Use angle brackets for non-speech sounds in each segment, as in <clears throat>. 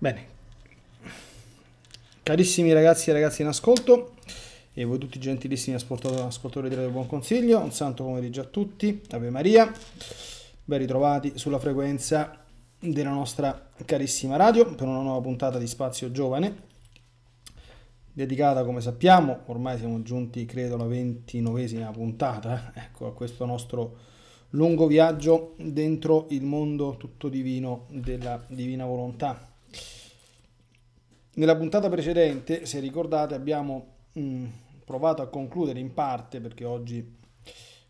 Bene, carissimi ragazzi e ragazze in ascolto e voi tutti gentilissimi ascoltatori del Buon Consiglio, un santo pomeriggio a tutti, Ave Maria, ben ritrovati sulla frequenza della nostra carissima radio per una nuova puntata di Spazio Giovane, dedicata come sappiamo, ormai siamo giunti credo alla ventinovesima puntata, eh, ecco a questo nostro lungo viaggio dentro il mondo tutto divino della divina volontà nella puntata precedente, se ricordate, abbiamo mh, mm, provato a concludere in parte, perché oggi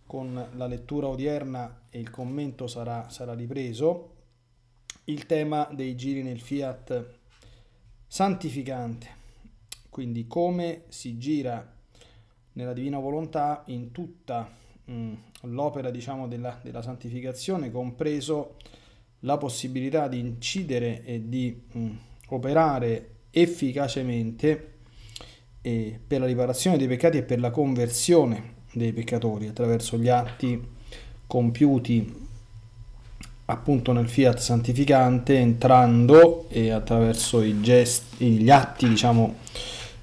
con la lettura odierna e il commento sarà, sarà ripreso, il tema dei giri nel fiat santificante, quindi come si gira nella divina volontà in tutta mh, mm, l'opera diciamo, della, della, santificazione, compreso la possibilità di incidere e di mh, mm, operare efficacemente eh, per la riparazione dei peccati e per la conversione dei peccatori attraverso gli atti compiuti appunto nel fiat santificante entrando e attraverso i gesti, gli atti diciamo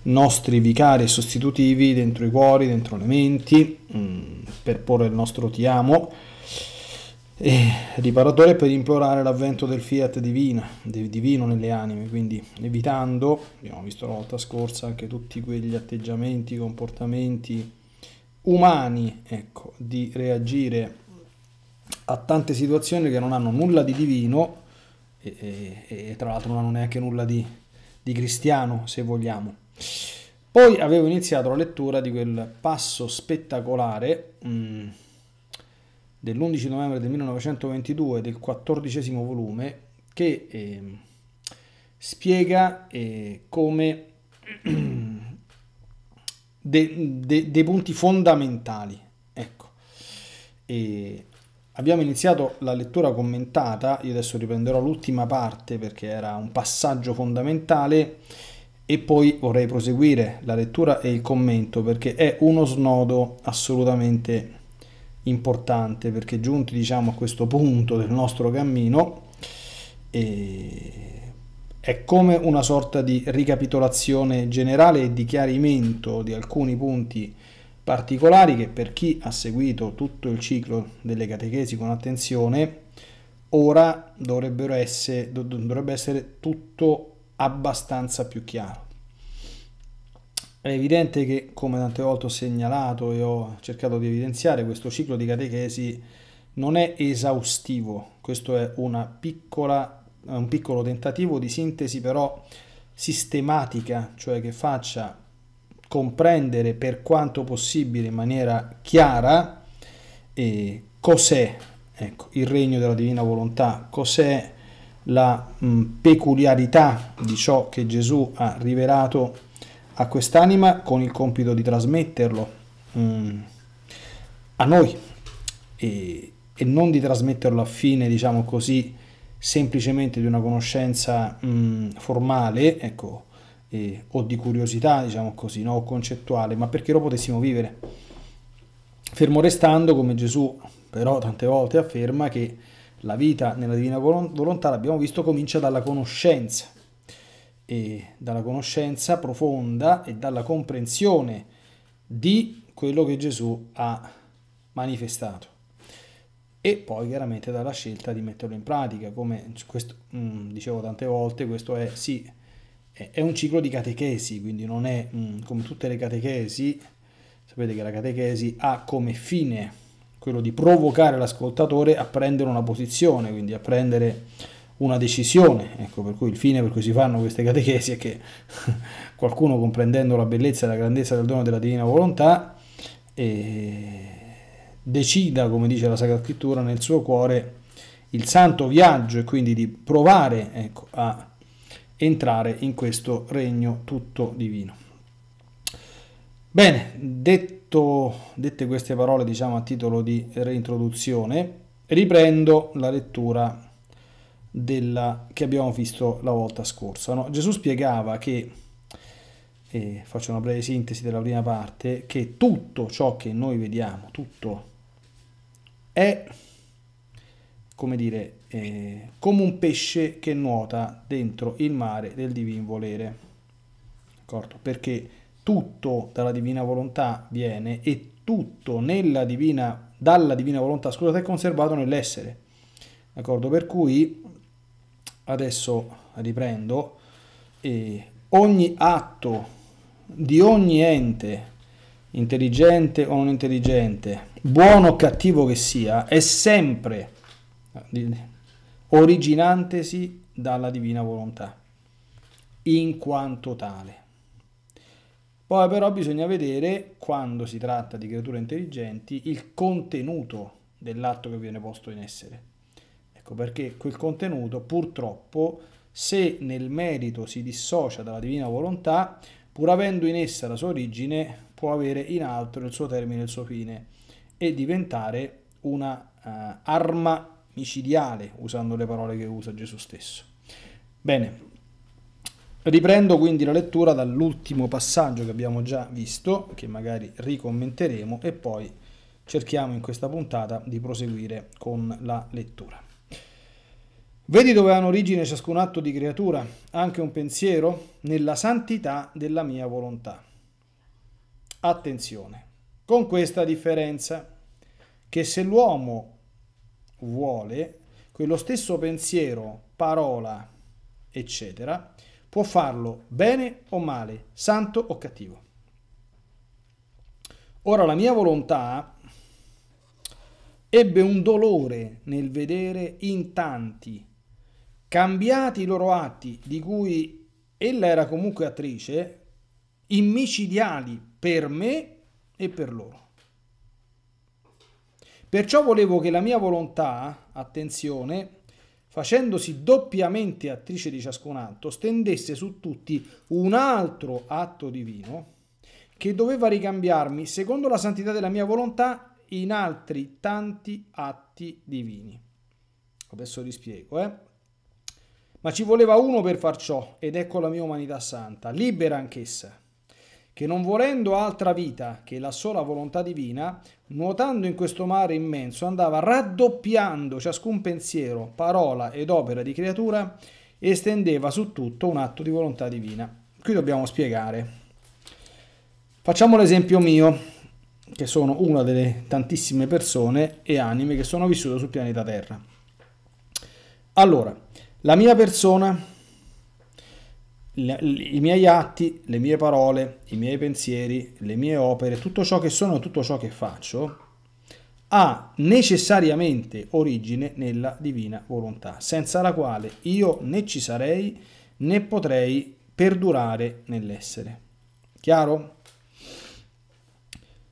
nostri vicari e sostitutivi dentro i cuori, dentro le menti mh, mm, per porre il nostro ti amo e riparatore per implorare l'avvento del fiat divina, divino nelle anime, quindi evitando, abbiamo visto la volta scorsa, anche tutti quegli atteggiamenti, comportamenti umani, ecco, di reagire a tante situazioni che non hanno nulla di divino e, e, e tra l'altro non hanno neanche nulla di, di cristiano, se vogliamo. Poi avevo iniziato la lettura di quel passo spettacolare. Mh, mm, dell'11 novembre del 1922 del quattordicesimo volume che eh, spiega eh, come <clears throat> de, de, dei punti fondamentali. Ecco. E abbiamo iniziato la lettura commentata, io adesso riprenderò l'ultima parte perché era un passaggio fondamentale e poi vorrei proseguire la lettura e il commento perché è uno snodo assolutamente importante perché giunti diciamo, a questo punto del nostro cammino eh, è come una sorta di ricapitolazione generale e di chiarimento di alcuni punti particolari che per chi ha seguito tutto il ciclo delle catechesi con attenzione ora dovrebbero essere, dovrebbe essere tutto abbastanza più chiaro. È evidente che, come tante volte ho segnalato e ho cercato di evidenziare, questo ciclo di catechesi non è esaustivo, questo è piccola, un piccolo tentativo di sintesi però sistematica, cioè che faccia comprendere per quanto possibile in maniera chiara eh, cos'è ecco, il regno della divina volontà, cos'è la mh, peculiarità di ciò che Gesù ha rivelato a quest'anima con il compito di trasmetterlo mm, a noi e, e, non di trasmetterlo a fine, diciamo così, semplicemente di una conoscenza mm, formale, ecco, eh, o di curiosità, diciamo così, no? o concettuale, ma perché lo potessimo vivere. Fermo restando, come Gesù però tante volte afferma, che la vita nella divina volontà, l'abbiamo visto, comincia dalla conoscenza e dalla conoscenza profonda e dalla comprensione di quello che Gesù ha manifestato e poi chiaramente dalla scelta di metterlo in pratica, come questo, mh, mm, dicevo tante volte, questo è sì, è, un ciclo di catechesi, quindi non è mh, mm, come tutte le catechesi, sapete che la catechesi ha come fine quello di provocare l'ascoltatore a prendere una posizione, quindi a prendere una decisione, ecco, per cui il fine per cui si fanno queste catechesi è che <laughs> qualcuno comprendendo la bellezza e la grandezza del dono della divina volontà eh, decida, come dice la Sacra Scrittura, nel suo cuore il santo viaggio e quindi di provare ecco, a entrare in questo regno tutto divino. Bene, detto, dette queste parole diciamo a titolo di reintroduzione, riprendo la lettura della, che abbiamo visto la volta scorsa. No? Gesù spiegava che, eh, faccio una breve sintesi della prima parte, che tutto ciò che noi vediamo, tutto, è come dire, eh, come un pesce che nuota dentro il mare del divin volere. D'accordo? Perché tutto dalla divina volontà viene e tutto divina, dalla divina volontà, scusate, è conservato nell'essere. D'accordo? Per cui adesso riprendo, e ogni atto di ogni ente, intelligente o non intelligente, buono o cattivo che sia, è sempre eh, originantesi dalla divina volontà, in quanto tale. Poi però bisogna vedere, quando si tratta di creature intelligenti, il contenuto dell'atto che viene posto in essere. Ecco perché quel contenuto purtroppo se nel merito si dissocia dalla divina volontà, pur avendo in essa la sua origine, può avere in altro il suo termine e il suo fine e diventare una uh, arma micidiale, usando le parole che usa Gesù stesso. Bene, riprendo quindi la lettura dall'ultimo passaggio che abbiamo già visto, che magari ricommenteremo e poi cerchiamo in questa puntata di proseguire con la lettura. Vedi dove hanno origine ciascun atto di creatura, anche un pensiero, nella santità della mia volontà. Attenzione, con questa differenza, che se l'uomo vuole, quello stesso pensiero, parola, eccetera, può farlo bene o male, santo o cattivo. Ora la mia volontà ebbe un dolore nel vedere in tanti Cambiati i loro atti, di cui ella era comunque attrice, immicidiali per me e per loro. Perciò volevo che la mia volontà, attenzione, facendosi doppiamente attrice di ciascun atto, stendesse su tutti un altro atto divino che doveva ricambiarmi, secondo la santità della mia volontà, in altri tanti atti divini. Adesso vi spiego, eh? Ma ci voleva uno per far ciò, ed ecco la mia umanità santa, libera anch'essa, che non volendo altra vita che la sola volontà divina, nuotando in questo mare immenso, andava raddoppiando ciascun pensiero, parola ed opera di creatura, e estendeva su tutto un atto di volontà divina. Qui dobbiamo spiegare. Facciamo l'esempio mio, che sono una delle tantissime persone e anime che sono vissute sul pianeta Terra. Allora, la mia persona, i miei atti, le mie parole, i miei pensieri, le mie opere, tutto ciò che sono, tutto ciò che faccio, ha necessariamente origine nella divina volontà, senza la quale io né ci sarei né potrei perdurare nell'essere. Chiaro?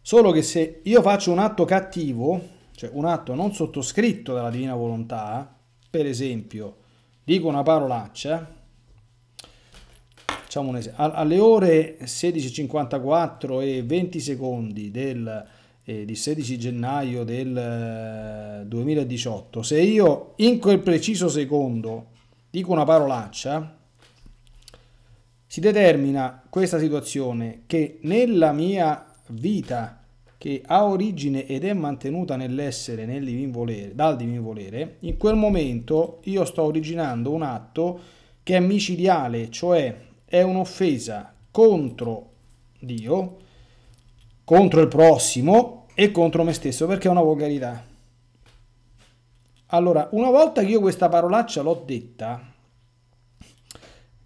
Solo che se io faccio un atto cattivo, cioè un atto non sottoscritto dalla divina volontà, per esempio dico una parolaccia, facciamo un esempio, alle ore 16.54 e 20 secondi del, eh, di 16 gennaio del 2018, eh, se io in quel preciso secondo dico una parolaccia, si determina questa situazione che nella mia vita che ha origine ed è mantenuta nell'essere nel divin volere, dal divin volere, in quel momento io sto originando un atto che è micidiale, cioè è un'offesa contro Dio, contro il prossimo e contro me stesso, perché è una volgarità. Allora, una volta che io questa parolaccia l'ho detta,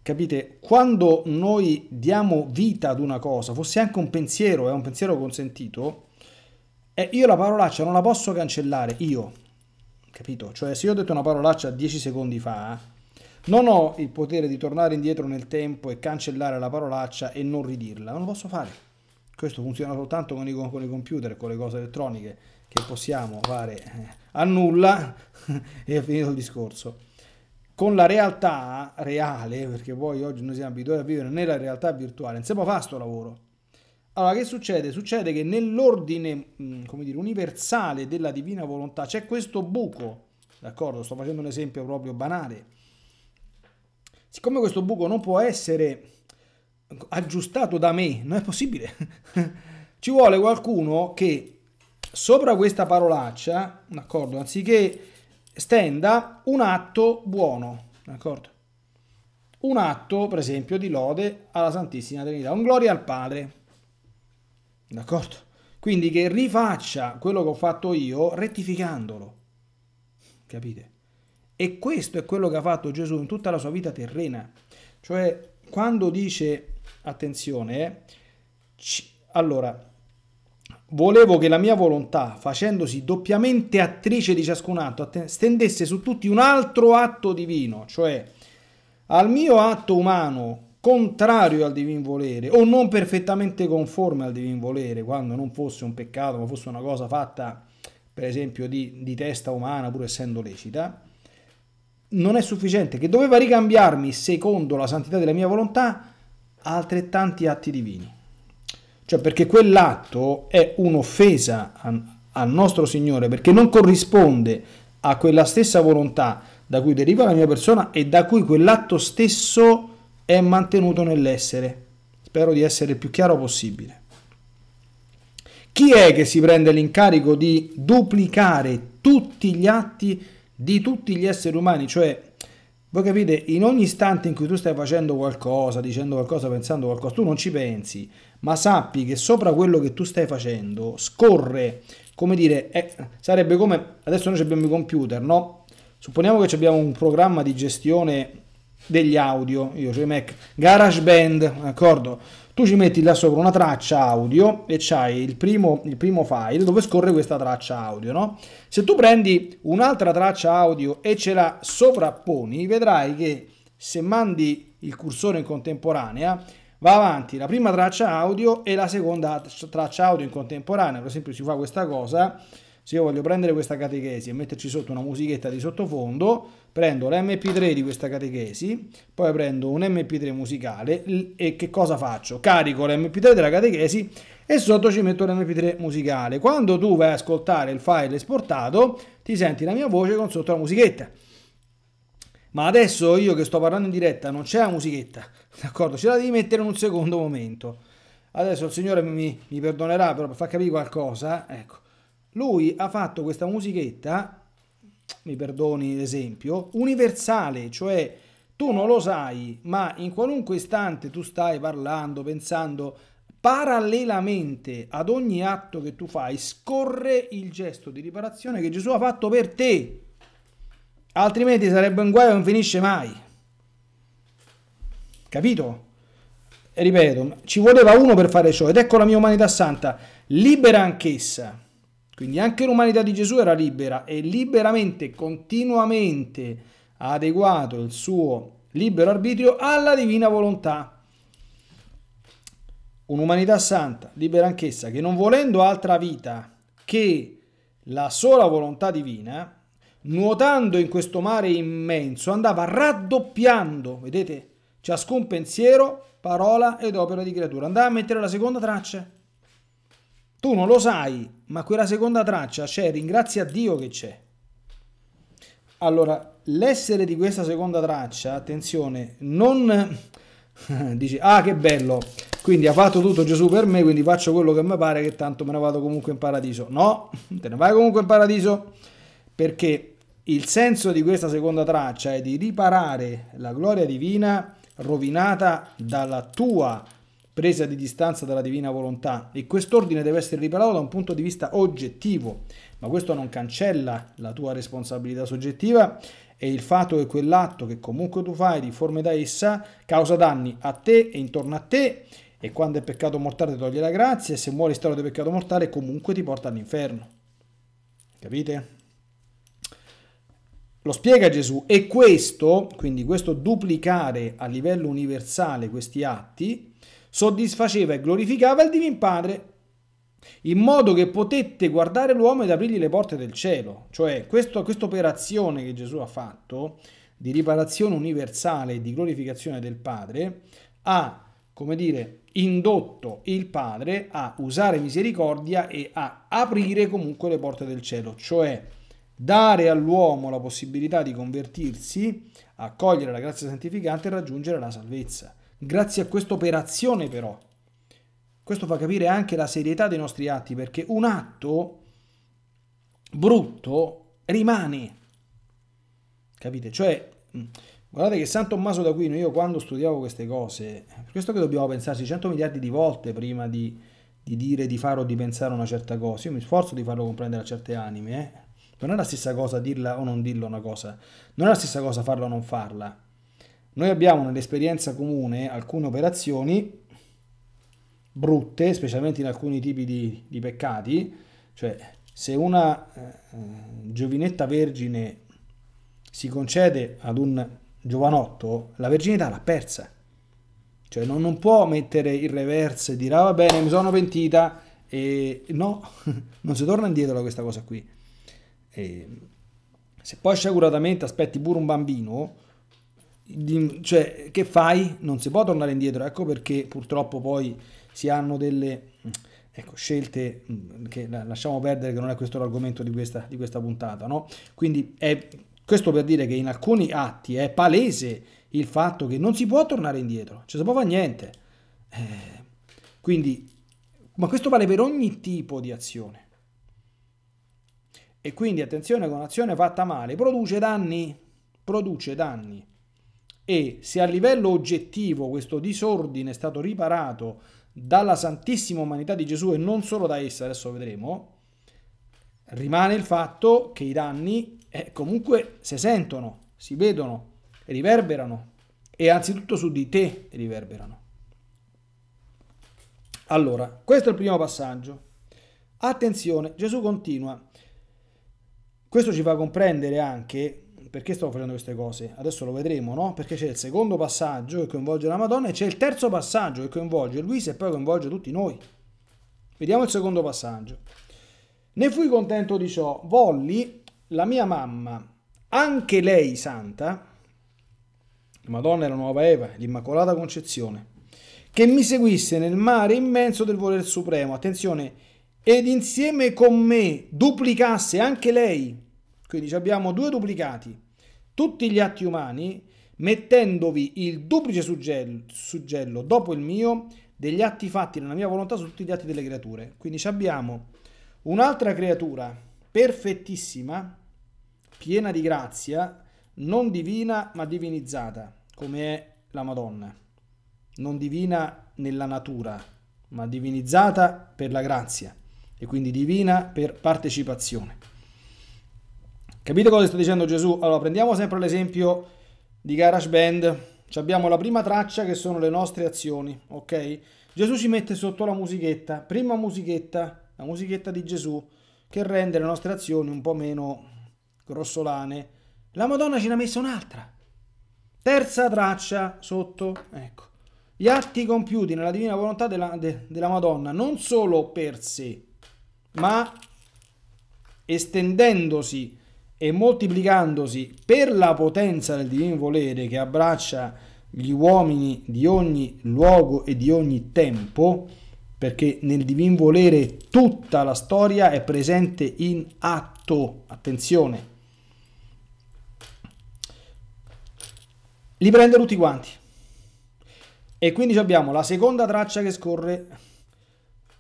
Capite? Quando noi diamo vita ad una cosa, fosse anche un pensiero, è un pensiero consentito, e io la parolaccia non la posso cancellare, io. Capito? Cioè se io ho detto una parolaccia 10 secondi fa, non ho il potere di tornare indietro nel tempo e cancellare la parolaccia e non ridirla, non lo posso fare. Questo funziona soltanto con i, con i computer e con le cose elettroniche che possiamo fare eh, a nulla <laughs> e è finito il discorso. Con la realtà reale, perché poi oggi noi siamo abituati a vivere nella realtà virtuale, non si può fare questo lavoro allora, che succede? Succede che nell'ordine, come dire, universale della divina volontà c'è questo buco, d'accordo? Sto facendo un esempio proprio banale. Siccome questo buco non può essere aggiustato da me, non è possibile. <laughs> Ci vuole qualcuno che sopra questa parolaccia, d'accordo? Anziché stenda un atto buono, d'accordo? Un atto, per esempio, di lode alla Santissima Trinità, un gloria al Padre, D'accordo? Quindi che rifaccia quello che ho fatto io rettificandolo. Capite? E questo è quello che ha fatto Gesù in tutta la sua vita terrena. Cioè, quando dice, attenzione, eh, allora, volevo che la mia volontà, facendosi doppiamente attrice di ciascun atto, stendesse su tutti un altro atto divino, cioè al mio atto umano contrario al divin volere o non perfettamente conforme al divin volere, quando non fosse un peccato, ma fosse una cosa fatta per esempio di, di testa umana, pur essendo lecita, non è sufficiente, che doveva ricambiarmi secondo la santità della mia volontà altrettanti atti divini. Cioè perché quell'atto è un'offesa al nostro Signore perché non corrisponde a quella stessa volontà da cui deriva la mia persona e da cui quell'atto stesso è mantenuto nell'essere. Spero di essere il più chiaro possibile. Chi è che si prende l'incarico di duplicare tutti gli atti di tutti gli esseri umani? Cioè, voi capite, in ogni istante in cui tu stai facendo qualcosa, dicendo qualcosa, pensando qualcosa, tu non ci pensi, ma sappi che sopra quello che tu stai facendo scorre, come dire, è, eh, sarebbe come, adesso noi abbiamo i computer, no? Supponiamo che abbiamo un programma di gestione degli audio, io sui Mac, GarageBand, d'accordo? Tu ci metti là sopra una traccia audio e c'hai il primo, il primo file dove scorre questa traccia audio, no? Se tu prendi un'altra traccia audio e ce la sovrapponi, vedrai che se mandi il cursore in contemporanea va avanti la prima traccia audio e la seconda traccia audio in contemporanea, per esempio si fa questa cosa, se io voglio prendere questa catechesi e metterci sotto una musichetta di sottofondo, prendo l'MP3 di questa catechesi, poi prendo un MP3 musicale e che cosa faccio? Carico l'MP3 della catechesi e sotto ci metto l'MP3 musicale. Quando tu vai a ascoltare il file esportato, ti senti la mia voce con sotto la musichetta. Ma adesso io che sto parlando in diretta non c'è la musichetta, <laughs> d'accordo? Ce la devi mettere in un secondo momento. Adesso il Signore mi, mi perdonerà, però per far capire qualcosa, ecco. Lui ha fatto questa musichetta mi perdoni l'esempio, universale, cioè tu non lo sai, ma in qualunque istante tu stai parlando, pensando, parallelamente ad ogni atto che tu fai, scorre il gesto di riparazione che Gesù ha fatto per te. Altrimenti sarebbe un guaio e non finisce mai. Capito? E ripeto, ci voleva uno per fare ciò ed ecco la mia umanità santa, libera anch'essa quindi anche l'umanità di Gesù era libera e liberamente, continuamente ha adeguato il suo libero arbitrio alla divina volontà. Un'umanità santa, libera anch'essa, che non volendo altra vita che la sola volontà divina, nuotando in questo mare immenso, andava raddoppiando, vedete, ciascun pensiero, parola ed opera di creatura. Andava a mettere la seconda traccia tu non lo sai, ma quella seconda traccia c'è, cioè, ringrazia Dio che c'è. Allora, l'essere di questa seconda traccia, attenzione, non <laughs> dici, ah che bello, quindi ha fatto tutto Gesù per me, quindi faccio quello che mi pare che tanto me ne vado comunque in paradiso. No, te ne vai comunque in paradiso perché il senso di questa seconda traccia è di riparare la gloria divina rovinata dalla tua presa di distanza dalla divina volontà e quest'ordine deve essere riparato da un punto di vista oggettivo, ma questo non cancella la tua responsabilità soggettiva e il fatto che quell'atto che comunque tu fai di forma da essa causa danni a te e intorno a te e quando è peccato mortale ti toglie la grazia e se muori stato di peccato mortale comunque ti porta all'inferno. Capite? Lo spiega Gesù e questo, quindi questo duplicare a livello universale questi atti, soddisfaceva e glorificava il Divin Padre, in modo che potette guardare l'uomo ed aprirgli le porte del cielo. Cioè, questa operazione che Gesù ha fatto di riparazione universale e di glorificazione del Padre ha, come dire, indotto il Padre a usare misericordia e a aprire comunque le porte del cielo, cioè dare all'uomo la possibilità di convertirsi, accogliere la grazia santificante e raggiungere la salvezza. Grazie a questa operazione però, questo fa capire anche la serietà dei nostri atti, perché un atto brutto rimane. Capite? Cioè, mm, guardate che San Tommaso d'Aquino, io quando studiavo queste cose, per questo che dobbiamo pensarci 100 miliardi di volte prima di, di dire, di fare o di pensare una certa cosa. Io mi sforzo di farlo comprendere a certe anime. Eh? Non è la stessa cosa dirla o non dirla una cosa. Non è la stessa cosa farla o non farla. Noi abbiamo nell'esperienza comune alcune operazioni brutte, specialmente in alcuni tipi di, di peccati, cioè se una eh, eh, giovinetta vergine si concede ad un giovanotto, la verginità l'ha persa. Cioè non, non può mettere il reverse e dire ah va bene mi sono pentita e no, <laughs> non si torna indietro da questa cosa qui. E, se poi sciaguratamente aspetti pure un bambino, cioè, che fai? Non si può tornare indietro, ecco perché purtroppo poi si hanno delle ecco, scelte mm, che lasciamo perdere, che non è questo l'argomento di questa, di questa puntata, no? Quindi è questo per dire che in alcuni atti è palese il fatto che non si può tornare indietro, cioè si può fare niente. Eh, quindi, ma questo vale per ogni tipo di azione. E quindi attenzione con un'azione fatta male produce danni, produce danni e se a livello oggettivo questo disordine è stato riparato dalla Santissima Umanità di Gesù e non solo da essa, adesso vedremo, rimane il fatto che i danni eh, comunque si sentono, si vedono, riverberano e anzitutto su di te riverberano. Allora, questo è il primo passaggio. Attenzione, Gesù continua. Questo ci fa comprendere anche perché stavo facendo queste cose? Adesso lo vedremo, no? Perché c'è il secondo passaggio che coinvolge la Madonna e c'è il terzo passaggio che coinvolge Luisa e poi coinvolge tutti noi. Vediamo il secondo passaggio. Ne fui contento di ciò, volli la mia mamma, anche lei santa, Madonna è la nuova Eva, l'Immacolata Concezione, che mi seguisse nel mare immenso del volere supremo, attenzione, ed insieme con me duplicasse anche lei quindi abbiamo due duplicati, tutti gli atti umani, mettendovi il duplice suggello, dopo il mio degli atti fatti nella mia volontà su tutti gli atti delle creature. Quindi abbiamo un'altra creatura perfettissima, piena di grazia, non divina ma divinizzata, come è la Madonna. Non divina nella natura, ma divinizzata per la grazia e quindi divina per partecipazione. Capite cosa sta dicendo Gesù? Allora prendiamo sempre l'esempio di GarageBand. Abbiamo la prima traccia che sono le nostre azioni, ok? Gesù ci mette sotto la musichetta, prima musichetta, la musichetta di Gesù, che rende le nostre azioni un po' meno grossolane. La Madonna ce n'ha messa un'altra. Terza traccia sotto, ecco. Gli atti compiuti nella divina volontà della, de, della Madonna, non solo per sé, ma estendendosi e moltiplicandosi per la potenza del divino volere che abbraccia gli uomini di ogni luogo e di ogni tempo, perché nel divin volere tutta la storia è presente in atto, attenzione. Li prende tutti quanti. E quindi abbiamo la seconda traccia che scorre,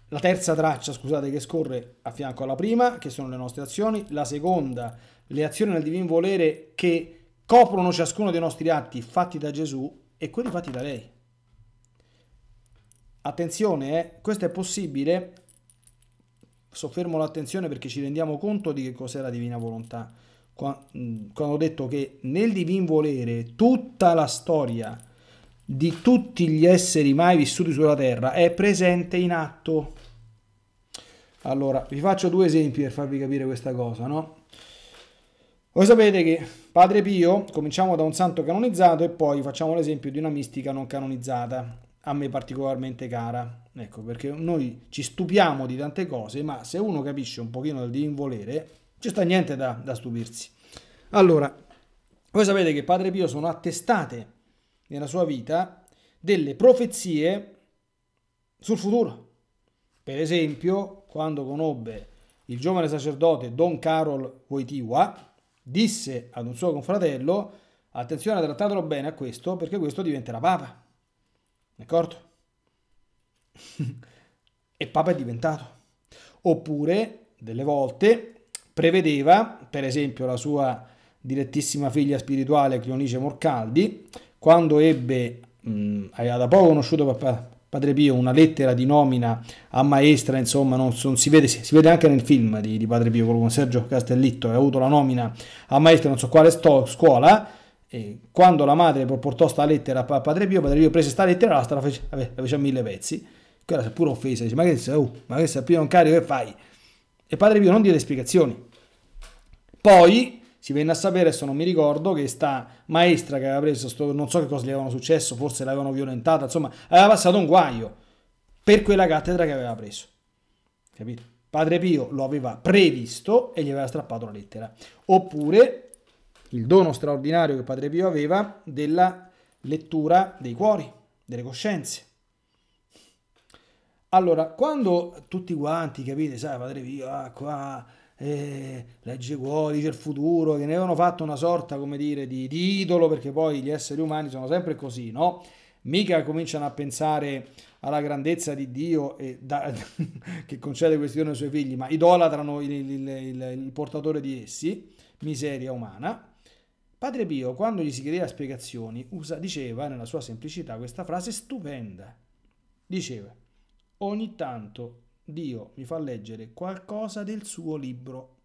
la terza traccia, scusate, che scorre a fianco alla prima, che sono le nostre azioni, la seconda le azioni nel divin volere che coprono ciascuno dei nostri atti fatti da Gesù e quelli fatti da lei. Attenzione, eh, questo è possibile, soffermo l'attenzione perché ci rendiamo conto di che cos'è la divina volontà. Mm, quando ho detto che nel divin volere tutta la storia di tutti gli esseri mai vissuti sulla terra è presente in atto. Allora, vi faccio due esempi per farvi capire questa cosa, no? Voi sapete che Padre Pio, cominciamo da un santo canonizzato e poi facciamo l'esempio di una mistica non canonizzata, a me particolarmente cara. Ecco, perché noi ci stupiamo di tante cose, ma se uno capisce un pochino del divinvolere, ci sta niente da, da stupirsi. Allora, voi sapete che Padre Pio sono attestate nella sua vita delle profezie sul futuro. Per esempio, quando conobbe il giovane sacerdote Don Carol Wojtyła, disse ad un suo confratello, attenzione, trattatelo bene a questo perché questo diventerà papa. D'accordo? <laughs> e papa è diventato. Oppure, delle volte, prevedeva, per esempio, la sua direttissima figlia spirituale Clionice Morcaldi, quando ebbe, mh, aveva da poco conosciuto papà, Padre Pio, una lettera di nomina a maestra, insomma, non, non si, vede, si, si, vede, anche nel film di, di Padre Pio, con Sergio Castellitto, ha avuto la nomina a maestra non so quale sto, scuola, e quando la madre portò sta lettera a Padre Pio, Padre Pio prese sta lettera, la, la, fece, la fece a mille pezzi, quella è pure offesa, dice, ma che sei, oh, ma che sei, Pio non carico, che fai? E Padre Pio non diede spiegazioni. Poi si venne a sapere, se non mi ricordo, che sta maestra che aveva preso, sto, non so che cosa gli avevano successo, forse l'avevano violentata, insomma, aveva passato un guaio per quella cattedra che aveva preso. Capito? Padre Pio lo aveva previsto e gli aveva strappato la lettera. Oppure il dono straordinario che Padre Pio aveva della lettura dei cuori, delle coscienze. Allora, quando tutti quanti, capite, sai, Padre Pio, ah, qua eh, legge cuori, c'è il futuro, che ne avevano fatto una sorta, come dire, di, di idolo, perché poi gli esseri umani sono sempre così, no? Mica cominciano a pensare alla grandezza di Dio e da, <laughs> che concede questi doni ai suoi figli, ma idolatrano il, il, il, il, portatore di essi, miseria umana. Padre Pio, quando gli si chiedeva spiegazioni, usa, diceva nella sua semplicità questa frase stupenda. Diceva, ogni tanto Dio mi fa leggere qualcosa del suo libro.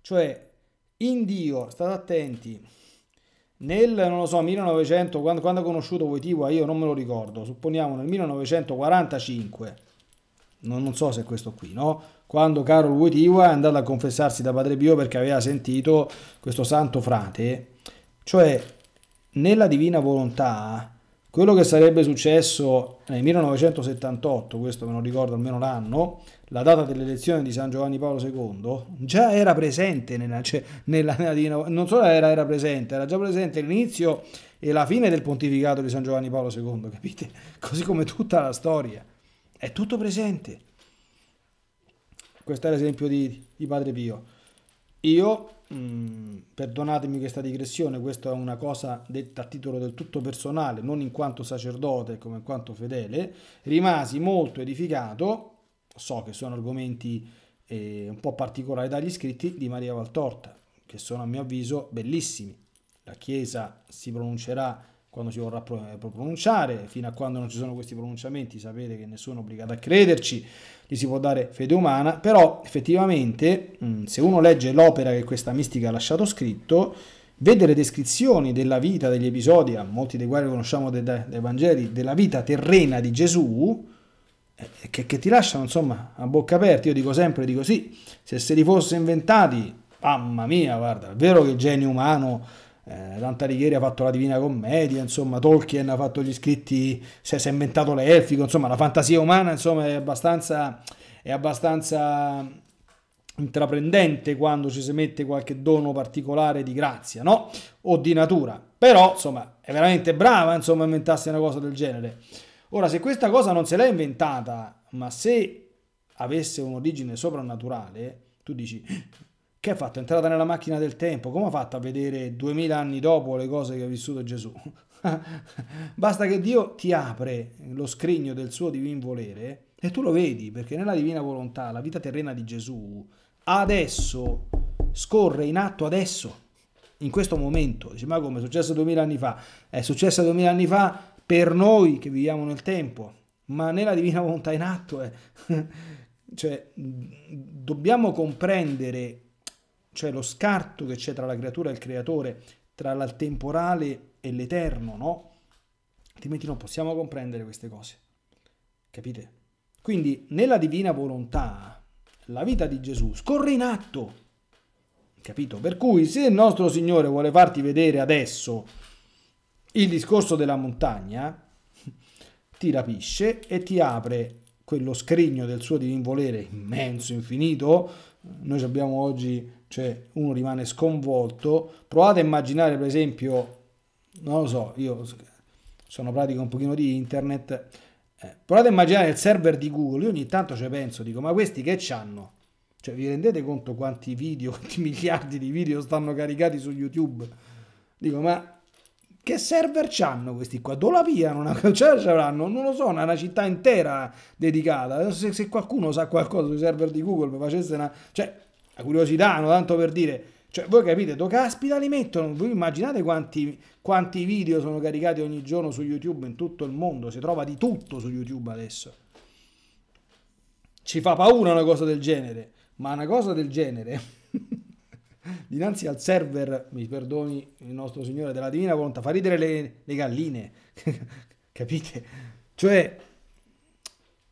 cioè, in Dio, state attenti, nel, non lo so, 1900, quando, quando ho conosciuto Voitiva, io non me lo ricordo, supponiamo nel 1945, non, non so se è questo qui, no? Quando Carol Voitiva è andato a confessarsi da Padre Pio perché aveva sentito questo santo frate, cioè nella divina volontà quello che sarebbe successo nel 1978, questo me lo ricordo almeno l'anno, la data dell'elezione di San Giovanni Paolo II, già era presente nella, cioè, nella, nella non solo era, era presente, era già presente l'inizio e la fine del pontificato di San Giovanni Paolo II, <laughs> capite? Così come tutta la storia, è tutto presente. Questo è l'esempio di, di Padre Pio. Io Mm, perdonatemi questa digressione, questa è una cosa detta a titolo del tutto personale, non in quanto sacerdote come in quanto fedele, rimasi molto edificato, so che sono argomenti eh, un po' particolari dagli scritti di Maria Valtorta, che sono a mio avviso bellissimi. La Chiesa si pronuncerà quando si vorrà eh, pronunciare, fino a quando non ci sono questi pronunciamenti sapete che nessuno è obbligato a crederci, gli si può dare fede umana, però effettivamente mm, se uno legge l'opera che questa mistica ha lasciato scritto, vede le descrizioni della vita, degli episodi, a molti dei quali conosciamo dai, dai Vangeli, della vita terrena di Gesù, eh, eh, che, che, ti lasciano insomma a bocca aperta. Io dico sempre, dico sì, se se li fosse inventati, mamma mia, guarda, è vero che il genio umano eh, Dante Alighieri ha fatto la Divina Commedia, insomma, Tolkien ha fatto gli scritti, si è inventato l'elfico, insomma, la fantasia umana, insomma, è abbastanza, è abbastanza intraprendente quando ci si mette qualche dono particolare di grazia, no? O di natura. Però, insomma, è veramente brava, insomma, inventarsi una cosa del genere. Ora, se questa cosa non se l'è inventata, ma se avesse un'origine soprannaturale, tu dici, che ha fatto? È entrata nella macchina del tempo. Come ha fatto a vedere duemila anni dopo le cose che ha vissuto Gesù? <laughs> Basta che Dio ti apre lo scrigno del suo divin volere e tu lo vedi, perché nella divina volontà la vita terrena di Gesù adesso scorre in atto adesso, in questo momento. Dice, ma come è successo duemila anni fa? È successo duemila anni fa per noi che viviamo nel tempo, ma nella divina volontà in atto è... Eh. <laughs> cioè, mm, dobbiamo comprendere cioè lo scarto che c'è tra la creatura e il creatore, tra il temporale e l'eterno, no? Altrimenti non possiamo comprendere queste cose. Capite? Quindi nella divina volontà la vita di Gesù scorre in atto. Capito? Per cui se il nostro Signore vuole farti vedere adesso il discorso della montagna, ti rapisce e ti apre quello scrigno del suo divin volere immenso, infinito. Noi abbiamo oggi cioè uno rimane sconvolto. Provate a immaginare, per esempio, non lo so, io sono pratico un pochino di internet, eh, provate a immaginare il server di Google, io ogni tanto ci penso, dico, ma questi che c'hanno? Cioè, vi rendete conto quanti video, <laughs> quanti miliardi di video stanno caricati su YouTube? Dico, ma che server c'hanno questi qua? Dolaviano, una, <laughs> cioè, avranno, non lo so, è una, città intera dedicata. Se, se qualcuno sa qualcosa sui server di Google, mi facesse una... Cioè, la curiosità, no, tanto per dire, cioè voi capite, do caspita li mettono, voi immaginate quanti, quanti video sono caricati ogni giorno su YouTube in tutto il mondo, si trova di tutto su YouTube adesso. Ci fa paura una cosa del genere, ma una cosa del genere <laughs> dinanzi al server, mi perdoni il nostro Signore della Divina Volontà, fa ridere le, le galline, <laughs> capite? Cioè,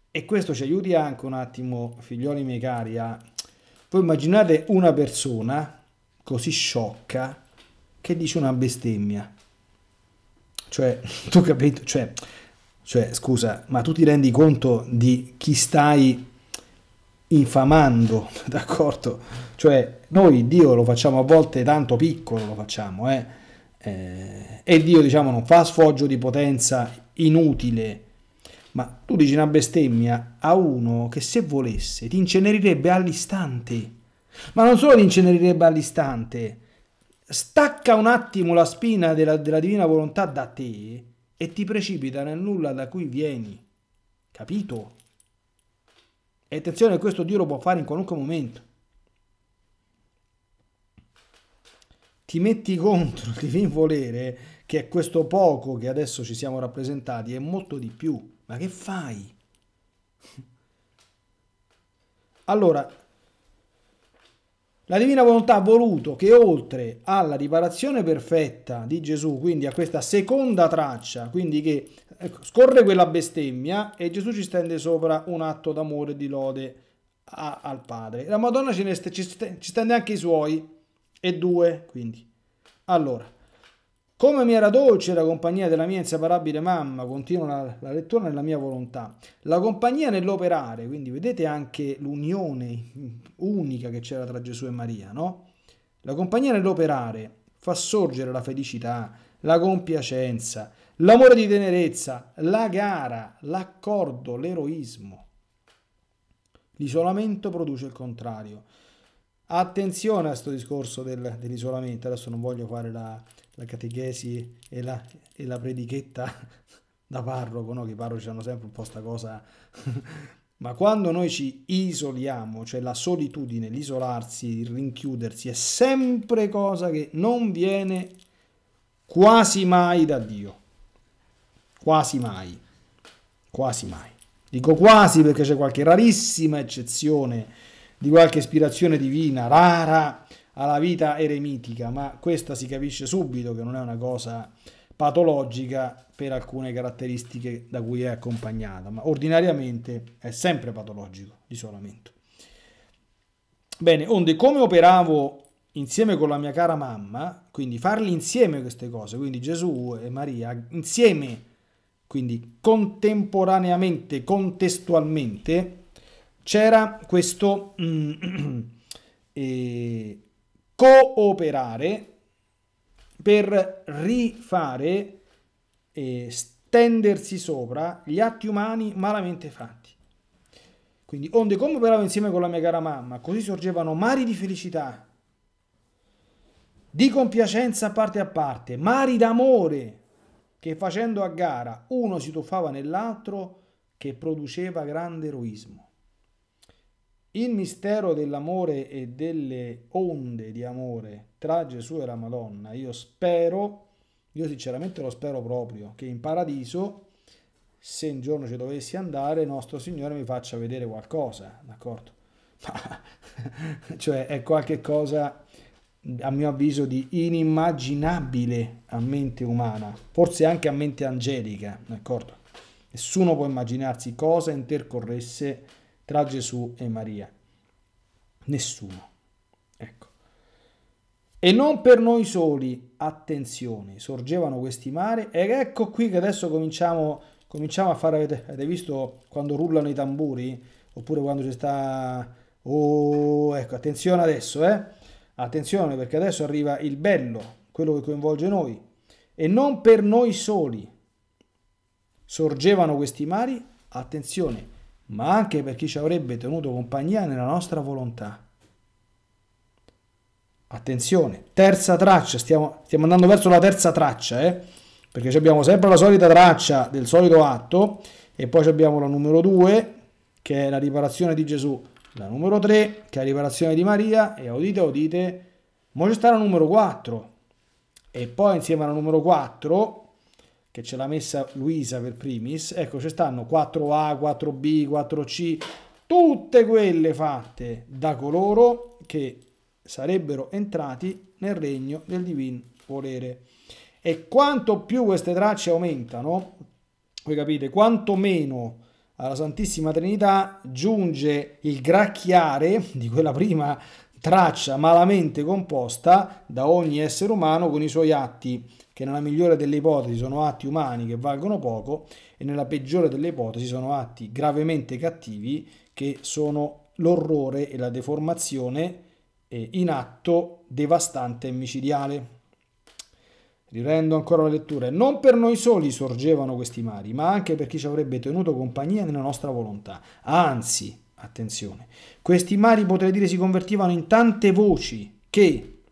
e questo ci aiuti anche un attimo, figlioli miei cari, a voi immaginate una persona così sciocca che dice una bestemmia. Cioè, <laughs> tu capito? Cioè, cioè, scusa, ma tu ti rendi conto di chi stai infamando, <laughs> d'accordo? Cioè, noi Dio lo facciamo a volte tanto piccolo, lo facciamo, eh? eh e Dio, diciamo, non fa sfoggio di potenza inutile, ma tu dici una bestemmia a uno che se volesse ti incenerirebbe all'istante. Ma non solo ti incenerirebbe all'istante, stacca un attimo la spina della, della divina volontà da te e ti precipita nel nulla da cui vieni. Capito? E attenzione, questo Dio lo può fare in qualunque momento. Ti metti contro <laughs> il divin volere, che è questo poco che adesso ci siamo rappresentati, è molto di più. Ma che fai? Allora, la divina volontà ha voluto che oltre alla riparazione perfetta di Gesù, quindi a questa seconda traccia, quindi che ecco, scorre quella bestemmia e Gesù ci stende sopra un atto d'amore e di lode a, al Padre. La Madonna ci, ci, ci stende anche i suoi e due, quindi. Allora, come mi era dolce la compagnia della mia inseparabile mamma, continua la, la lettura nella mia volontà, la compagnia nell'operare, quindi vedete anche l'unione unica che c'era tra Gesù e Maria, no? La compagnia nell'operare fa sorgere la felicità, la compiacenza, l'amore di tenerezza, la gara, l'accordo, l'eroismo. L'isolamento produce il contrario. Attenzione a questo discorso del, dell'isolamento, adesso non voglio fare la, la catechesi e la, e la predichetta <laughs> da parroco, no? che i parroci hanno sempre un po' questa cosa... <laughs> Ma quando noi ci isoliamo, cioè la solitudine, l'isolarsi, il rinchiudersi, è sempre cosa che non viene quasi mai da Dio. Quasi mai. Quasi mai. Dico quasi perché c'è qualche rarissima eccezione di qualche ispirazione divina, rara, alla vita eremitica, ma questa si capisce subito che non è una cosa patologica per alcune caratteristiche da cui è accompagnata, ma ordinariamente è sempre patologico l'isolamento. Bene, onde come operavo insieme con la mia cara mamma, quindi farli insieme queste cose, quindi Gesù e Maria insieme, quindi contemporaneamente, contestualmente, c'era questo mm, <clears throat> eh, cooperare per rifare e stendersi sopra gli atti umani malamente fatti. Quindi, onde come operavo insieme con la mia cara mamma, così sorgevano mari di felicità, di compiacenza a parte a parte, mari d'amore, che facendo a gara uno si tuffava nell'altro, che produceva grande eroismo. Il mistero dell'amore e delle onde di amore tra Gesù e la Madonna, io spero, io sinceramente lo spero proprio, che in paradiso, se un giorno ci dovessi andare, nostro Signore mi faccia vedere qualcosa, d'accordo? <laughs> cioè è qualcosa, a mio avviso, di inimmaginabile a mente umana, forse anche a mente angelica, d'accordo? Nessuno può immaginarsi cosa intercorresse tra Gesù e Maria. Nessuno. Ecco. E non per noi soli, attenzione, sorgevano questi mari ed ecco qui che adesso cominciamo, cominciamo a fare, avete, avete visto quando rullano i tamburi? Oppure quando c'è sta... Oh, ecco, attenzione adesso, eh? Attenzione perché adesso arriva il bello, quello che coinvolge noi. E non per noi soli sorgevano questi mari, attenzione, ma anche per chi ci avrebbe tenuto compagnia nella nostra volontà. Attenzione, terza traccia, stiamo, stiamo andando verso la terza traccia, eh? perché abbiamo sempre la solita traccia del solito atto e poi abbiamo la numero 2 che è la riparazione di Gesù, la numero 3 che è la riparazione di Maria e udite, udite, ma c'è sta la numero 4 e poi insieme alla numero 4 che ce l'ha messa Luisa per primis, ecco ci stanno 4A, 4B, 4C, tutte quelle fatte da coloro che sarebbero entrati nel regno del divin volere. E quanto più queste tracce aumentano, voi capite, quanto meno alla Santissima Trinità giunge il gracchiare di quella prima traccia malamente composta da ogni essere umano con i suoi atti, che nella migliore delle ipotesi sono atti umani che valgono poco e nella peggiore delle ipotesi sono atti gravemente cattivi che sono l'orrore e la deformazione eh, in atto devastante e micidiale. Riprendo ancora la lettura. Non per noi soli sorgevano questi mari, ma anche per chi ci avrebbe tenuto compagnia nella nostra volontà. Anzi, Attenzione, questi mari potrei dire si convertivano in tante voci che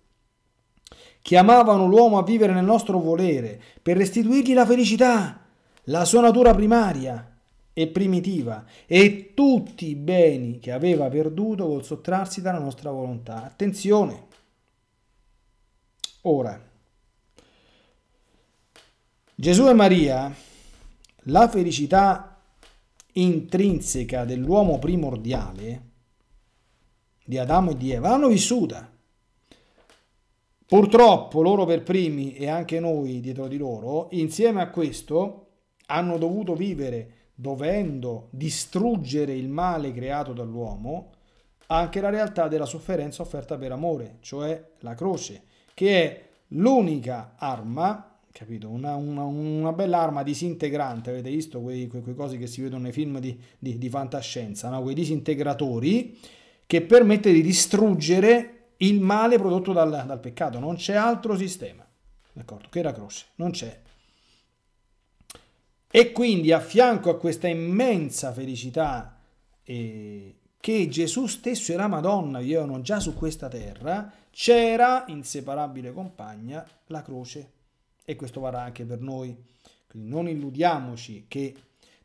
chiamavano l'uomo a vivere nel nostro volere per restituirgli la felicità, la sua natura primaria e primitiva e tutti i beni che aveva perduto col sottrarsi dalla nostra volontà. Attenzione! Ora, Gesù e Maria, la felicità intrinseca dell'uomo primordiale, di Adamo e di Eva, l'hanno vissuta. Purtroppo loro per primi e anche noi dietro di loro, insieme a questo, hanno dovuto vivere, dovendo distruggere il male creato dall'uomo, anche la realtà della sofferenza offerta per amore, cioè la croce, che è l'unica arma capito? Una, una, una bella arma disintegrante, avete visto quei, quei, quei cosi che si vedono nei film di, di, di fantascienza, no? quei disintegratori che permette di distruggere il male prodotto dal, dal peccato, non c'è altro sistema, d'accordo? Che la croce, non c'è. E quindi a fianco a questa immensa felicità eh, che Gesù stesso e la Madonna vivevano già su questa terra, c'era, inseparabile compagna, la croce e questo varrà anche per noi. Quindi non illudiamoci che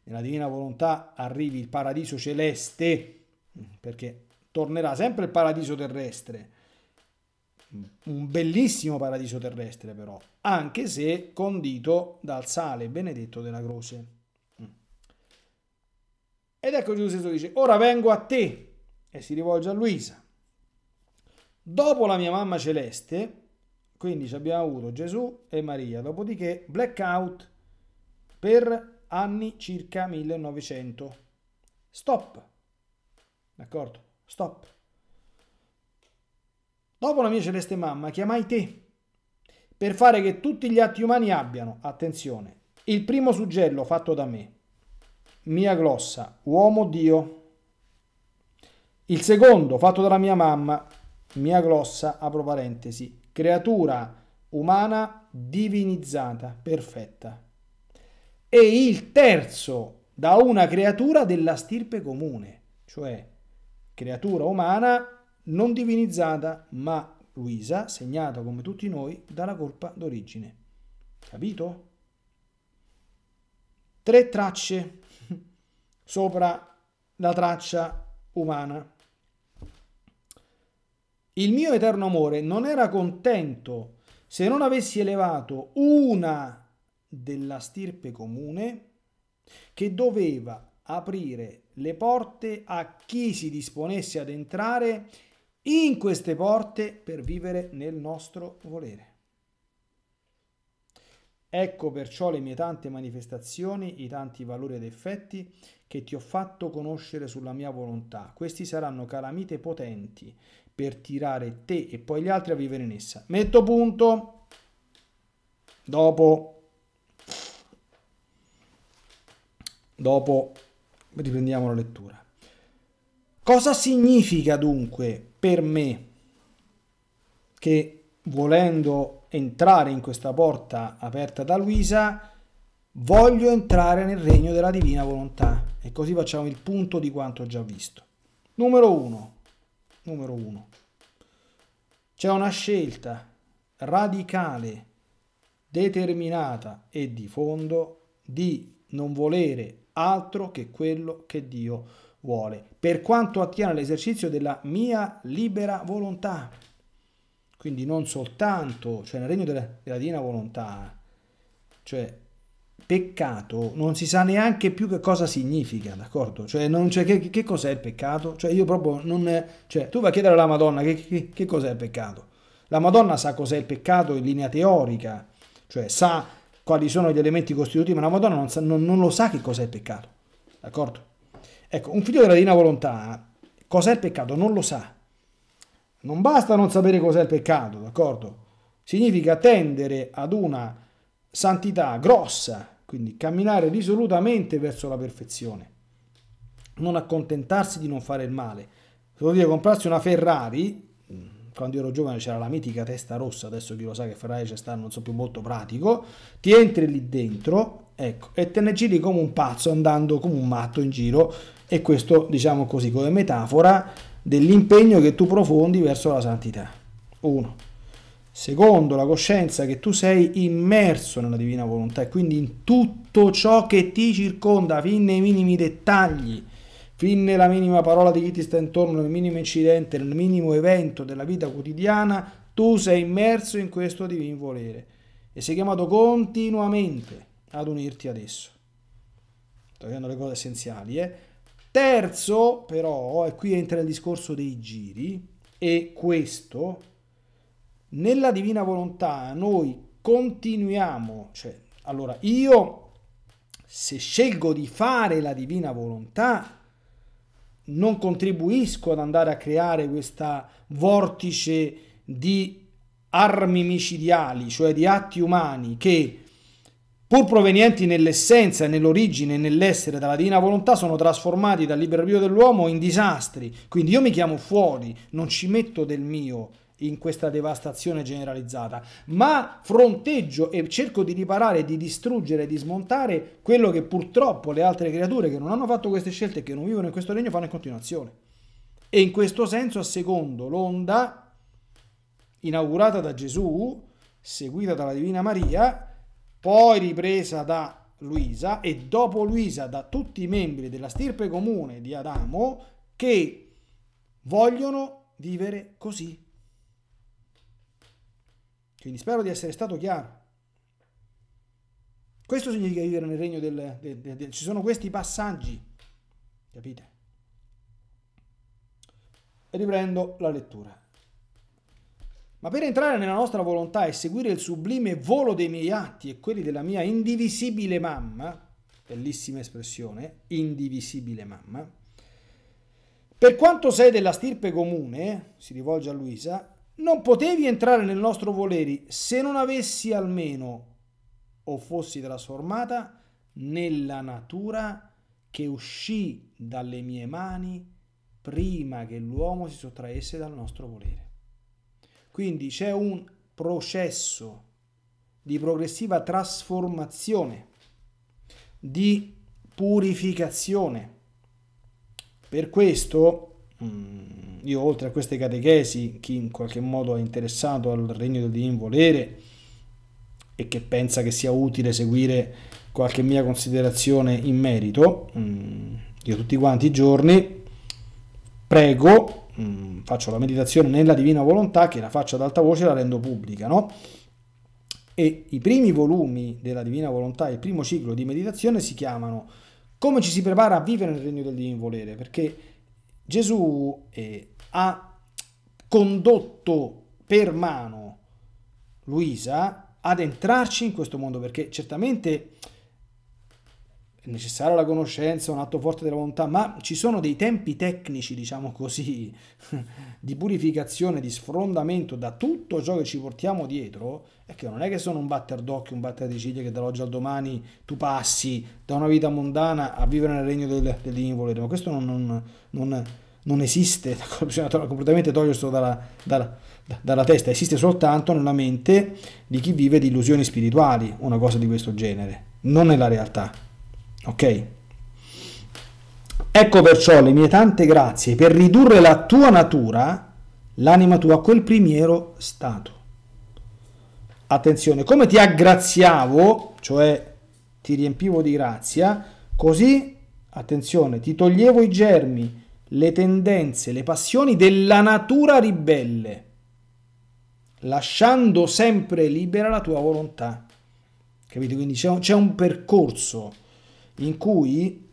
nella divina volontà arrivi il paradiso celeste, perché tornerà sempre il paradiso terrestre, un bellissimo paradiso terrestre però, anche se condito dal sale benedetto della croce. Ed ecco Gesù stesso dice, ora vengo a te, e si rivolge a Luisa. Dopo la mia mamma celeste, quindi abbiamo avuto Gesù e Maria, dopodiché blackout per anni circa 1900. Stop. D'accordo? Stop. Dopo la mia celeste mamma chiamai te per fare che tutti gli atti umani abbiano, attenzione, il primo suggello fatto da me, mia glossa, uomo Dio. Il secondo fatto dalla mia mamma, mia glossa, apro parentesi, creatura umana divinizzata, perfetta. E il terzo da una creatura della stirpe comune, cioè creatura umana non divinizzata, ma Luisa, segnata come tutti noi dalla colpa d'origine. Capito? Tre tracce <laughs> sopra la traccia umana. Il mio eterno amore non era contento se non avessi elevato una della stirpe comune che doveva aprire le porte a chi si disponesse ad entrare in queste porte per vivere nel nostro volere. Ecco perciò le mie tante manifestazioni, i tanti valori ed effetti che ti ho fatto conoscere sulla mia volontà. Questi saranno calamite potenti per tirare te e poi gli altri a vivere in essa. Metto punto. Dopo. Dopo riprendiamo la lettura. Cosa significa dunque per me che volendo entrare in questa porta aperta da Luisa, voglio entrare nel regno della divina volontà. E così facciamo il punto di quanto ho già visto. Numero 1. Numero 1. C'è una scelta radicale, determinata e di fondo di non volere altro che quello che Dio vuole, per quanto attiene all'esercizio della mia libera volontà. Quindi non soltanto, cioè nel regno della, della divina volontà, cioè peccato non si sa neanche più che cosa significa, d'accordo? Cioè, non, cioè che, che cos'è il peccato? Cioè, io proprio non... Cioè, tu vai a chiedere alla Madonna che, che, che cos'è il peccato. La Madonna sa cos'è il peccato in linea teorica, cioè sa quali sono gli elementi costitutivi, ma la Madonna non, sa, non, non lo sa che cos'è il peccato, d'accordo? Ecco, un figlio della divina volontà, cos'è il peccato? Non lo sa, non basta non sapere cos'è il peccato, d'accordo? Significa tendere ad una santità grossa, quindi camminare risolutamente verso la perfezione. Non accontentarsi di non fare il male. Se vuol dire comprarsi una Ferrari, mm, quando io ero giovane c'era la mitica testa rossa, adesso chi lo sa che Ferrari c'è sta, non so più molto pratico, ti entri lì dentro Ecco, e te ne giri come un pazzo andando come un matto in giro e questo diciamo così come metafora dell'impegno che tu profondi verso la santità. 1. Secondo, la coscienza che tu sei immerso nella divina volontà e quindi in tutto ciò che ti circonda, fin nei minimi dettagli, fin nella minima parola di chi ti sta intorno, nel minimo incidente, nel minimo evento della vita quotidiana, tu sei immerso in questo divin volere e sei chiamato continuamente ad unirti adesso. Togliendo le cose essenziali, eh. Terzo, però, e qui entra il discorso dei giri, è questo, nella divina volontà noi continuiamo, cioè, allora, io se scelgo di fare la divina volontà, non contribuisco ad andare a creare questa vortice di armi micidiali, cioè di atti umani che pur provenienti nell'essenza, nell'origine, nell'essere dalla divina volontà, sono trasformati dal libero arbitrio dell'uomo in disastri. Quindi io mi chiamo fuori, non ci metto del mio in questa devastazione generalizzata, ma fronteggio e cerco di riparare, di distruggere, di smontare quello che purtroppo le altre creature che non hanno fatto queste scelte e che non vivono in questo regno fanno in continuazione. E in questo senso, a secondo l'onda inaugurata da Gesù, seguita dalla Divina Maria, poi ripresa da Luisa e dopo Luisa da tutti i membri della stirpe comune di Adamo che vogliono vivere così. Quindi spero di essere stato chiaro. Questo significa vivere nel regno del... del, del, del ci sono questi passaggi, capite? riprendo la lettura. Ma per entrare nella nostra volontà e seguire il sublime volo dei miei atti e quelli della mia indivisibile mamma, bellissima espressione, indivisibile mamma, per quanto sei della stirpe comune, si rivolge a Luisa, non potevi entrare nel nostro volere se non avessi almeno o fossi trasformata nella natura che uscì dalle mie mani prima che l'uomo si sottraesse dal nostro volere. Quindi c'è un processo di progressiva trasformazione, di purificazione. Per questo mm, io oltre a queste catechesi, chi in qualche modo è interessato al regno del divin volere e che pensa che sia utile seguire qualche mia considerazione in merito, mm, io tutti quanti i giorni prego mh, mm, faccio la meditazione nella divina volontà, che la faccio ad alta voce e la rendo pubblica, no? E i primi volumi della divina volontà, il primo ciclo di meditazione si chiamano Come ci si prepara a vivere nel regno del divino volere, perché Gesù eh, ha condotto per mano Luisa ad entrarci in questo mondo, perché certamente necessaria la conoscenza, un atto forte della volontà, ma ci sono dei tempi tecnici, diciamo così, <laughs> di purificazione, di sfrondamento da tutto ciò che ci portiamo dietro, è che non è che sono un batter d'occhio, un batter di ciglia che dall'oggi al domani tu passi da una vita mondana a vivere nel regno del, del divino volere, ma questo non, non, non, non esiste, <laughs> bisogna completamente toglierselo dalla, dalla, dalla testa, esiste soltanto nella mente di chi vive di illusioni spirituali, una cosa di questo genere, non nella realtà. Ok? Ecco perciò le mie tante grazie per ridurre la tua natura, l'anima tua, a quel primiero stato. Attenzione, come ti aggraziavo, cioè ti riempivo di grazia, così, attenzione, ti toglievo i germi, le tendenze, le passioni della natura ribelle, lasciando sempre libera la tua volontà. Capito? Quindi c'è un, percorso in cui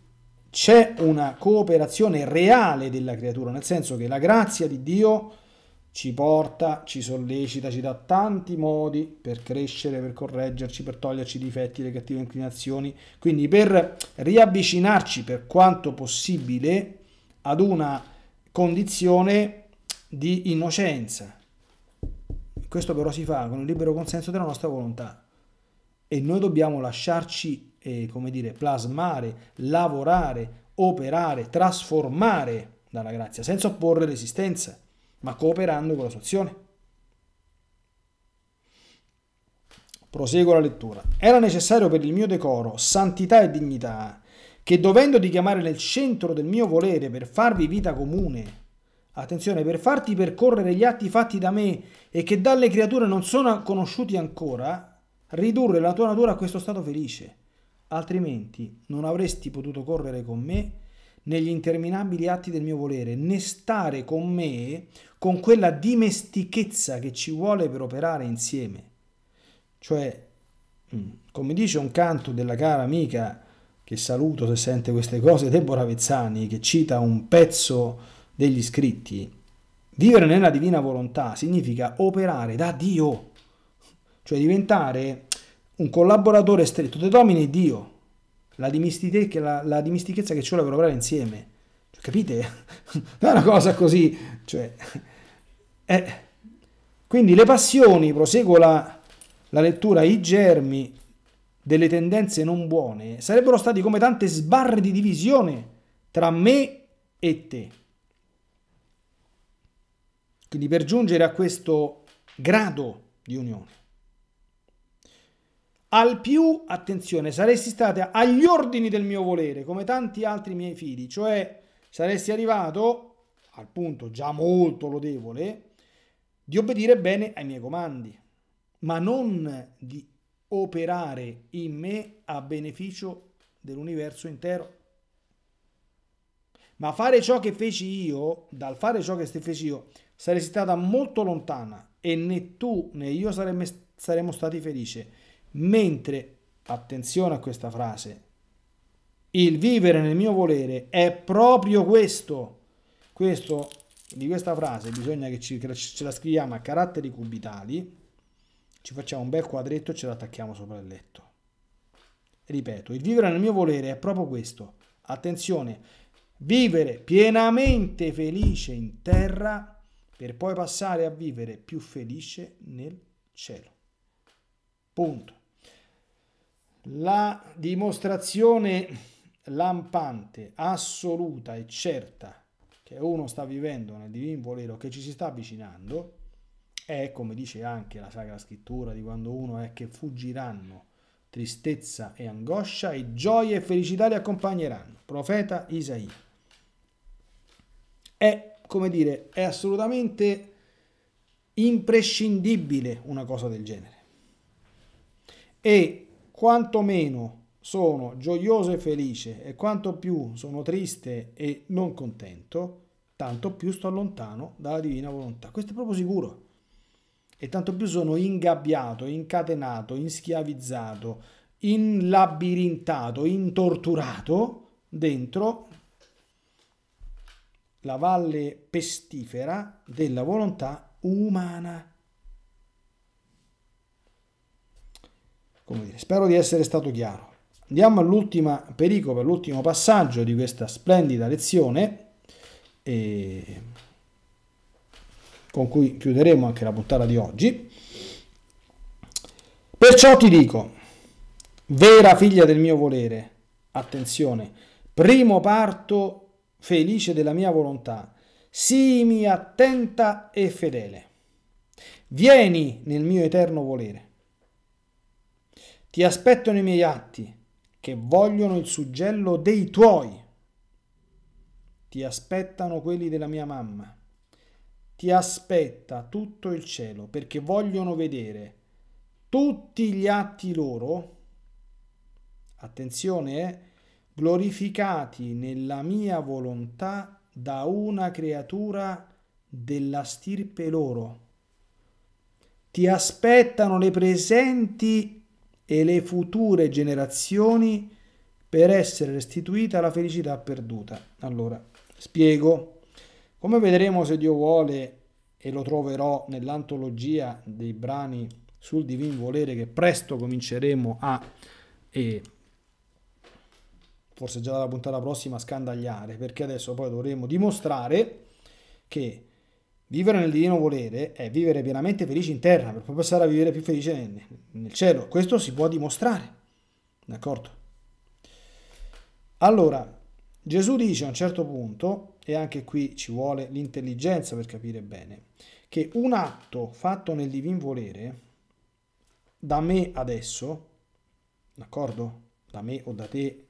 c'è una cooperazione reale della creatura, nel senso che la grazia di Dio ci porta, ci sollecita, ci dà tanti modi per crescere, per correggerci, per toglierci i difetti, le cattive inclinazioni, quindi per riavvicinarci per quanto possibile ad una condizione di innocenza. Questo però si fa con il libero consenso della nostra volontà e noi dobbiamo lasciarci eh, come dire, plasmare, lavorare, operare, trasformare dalla grazia, senza opporre resistenza, ma cooperando con la sua azione. Proseguo la lettura. Era necessario per il mio decoro santità e dignità, che dovendo ti chiamare nel centro del mio volere per farvi vita comune, attenzione, per farti percorrere gli atti fatti da me e che dalle creature non sono conosciuti ancora, ridurre la tua natura a questo stato felice altrimenti non avresti potuto correre con me negli interminabili atti del mio volere, né stare con me con quella dimestichezza che ci vuole per operare insieme. Cioè, mm, come dice un canto della cara amica, che saluto se sente queste cose, Deborah Vezzani, che cita un pezzo degli scritti, vivere nella divina volontà significa operare da Dio, cioè diventare un collaboratore stretto. Te domini Dio. La, dimistichezza, la, la dimistichezza che ci vuole per lavorare insieme. Capite? <laughs> è una cosa così. Cioè, eh. Quindi le passioni, proseguo la, la lettura, i germi delle tendenze non buone sarebbero stati come tante sbarre di divisione tra me e te. Quindi per giungere a questo grado di unione. Al più, attenzione, saresti stata agli ordini del mio volere, come tanti altri miei figli, cioè saresti arrivato al punto già molto lodevole di obbedire bene ai miei comandi, ma non di operare in me a beneficio dell'universo intero. Ma fare ciò che feci io, dal fare ciò che feci io, saresti stata molto lontana e né tu né io saremmo stati felici mentre, attenzione a questa frase, il vivere nel mio volere è proprio questo. questo di questa frase bisogna che, ci, che ce la scriviamo a caratteri cubitali, ci facciamo un bel quadretto e ce l'attacchiamo sopra il letto. Ripeto, il vivere nel mio volere è proprio questo. Attenzione, vivere pienamente felice in terra per poi passare a vivere più felice nel cielo. Punto. La dimostrazione lampante, assoluta e certa che uno sta vivendo nel divin volere o che ci si sta avvicinando è, come dice anche la Sacra Scrittura, di quando uno è che fuggiranno tristezza e angoscia e gioia e felicità li accompagneranno. Profeta Isaia. È, come dire, è assolutamente imprescindibile una cosa del genere. E quanto meno sono gioioso e felice e quanto più sono triste e non contento, tanto più sto lontano dalla divina volontà. Questo è proprio sicuro. E tanto più sono ingabbiato, incatenato, inschiavizzato, inlabirintato, intorturato dentro la valle pestifera della volontà umana. come dire, spero di essere stato chiaro. Andiamo all'ultima pericopa, all'ultimo passaggio di questa splendida lezione e con cui chiuderemo anche la puntata di oggi. Perciò ti dico, vera figlia del mio volere, attenzione, primo parto felice della mia volontà, sii mia attenta e fedele. Vieni nel mio eterno volere. Ti aspettano i miei atti, che vogliono il suggello dei tuoi. Ti aspettano quelli della mia mamma. Ti aspetta tutto il cielo, perché vogliono vedere tutti gli atti loro. Attenzione, eh? glorificati nella mia volontà da una creatura della stirpe loro. Ti aspettano le presenti e le future generazioni per essere restituita la felicità perduta. Allora, spiego. Come vedremo se Dio vuole, e lo troverò nell'antologia dei brani sul divin volere che presto cominceremo a, e forse già dalla puntata prossima, a scandagliare, perché adesso poi dovremo dimostrare che Vivere nel divino volere è vivere pienamente felici in terra per poi passare a vivere più felice nel, cielo. Questo si può dimostrare. D'accordo? Allora, Gesù dice a un certo punto, e anche qui ci vuole l'intelligenza per capire bene, che un atto fatto nel divino volere, da me adesso, d'accordo? Da me o da te,